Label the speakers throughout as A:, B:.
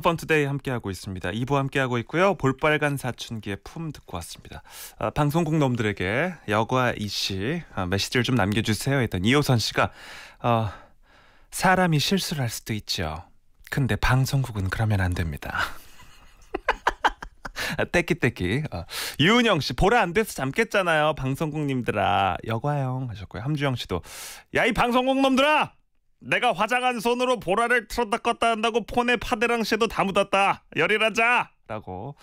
A: 펀투데이 함께하고 있습니다. 2부 함께하고 있고요. 볼빨간 사춘기의 품 듣고 왔습니다. 아, 방송국 놈들에게 여과 이씨 아, 메시지를 좀 남겨주세요 했던 이호선 씨가 어, 사람이 실수를 할 수도 있죠. 근데 방송국은 그러면 안 됩니다. 떼끼떼끼 아, 어, 유은영 씨 보라 안 돼서 잠깼잖아요. 방송국님들아 여과형 하셨고요. 함주영 씨도 야 이 방송국 놈들아 내가 화장한 손으로 보라를 틀었다 껐다 한다고 폰에 파데랑 씨도 다 묻었다. 열일하자라고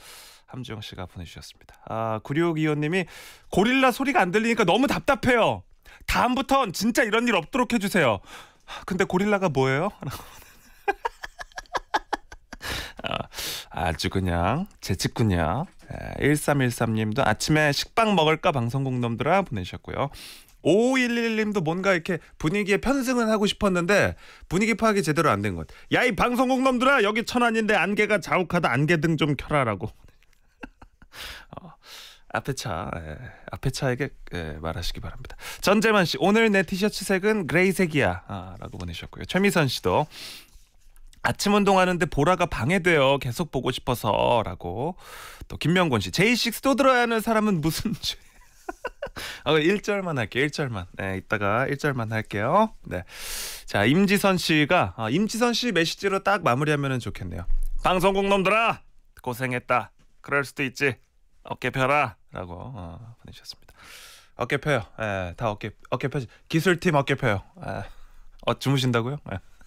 A: 함주영 씨가 보내주셨습니다. 아구리오기호님이 고릴라 소리가 안 들리니까 너무 답답해요. 다음부턴 진짜 이런 일 없도록 해주세요. 근데 고릴라가 뭐예요? 아, 아주 그냥 재치꾼이야. 1313님도 아침에 식빵 먹을까 방송국 놈들아 보내셨고요. 5111님도 뭔가 이렇게 분위기에 편승은 하고 싶었는데 분위기 파악이 제대로 안 된 것. 야 이 방송국 놈들아 여기 천안인데 안개가 자욱하다 안개등 좀 켜라라고. 어, 앞에 차 예, 앞에 차에게 예, 말하시기 바랍니다. 전재만 씨 오늘 내 티셔츠 색은 그레이색이야라고 아, 보내셨고요. 최미선 씨도 아침 운동하는데 보라가 방해돼요. 계속 보고 싶어서라고. 또 김명곤 씨. 제이식스 도 들어야 하는 사람은 무슨 죄? 아, 1절만 할게요. 1절만. 네, 이따가 1절만 할게요. 네. 자, 임지선 씨가 아, 임지선 씨 메시지로 딱 마무리하면 좋겠네요. 방송국 놈들아. 고생했다. 그럴 수도 있지. 어깨 펴라라고 어, 보내주셨습니다. 어깨 펴요. 예, 다 어깨 어깨 펴지. 기술팀 어깨 펴요. 예. 어 주무신다고요? 예.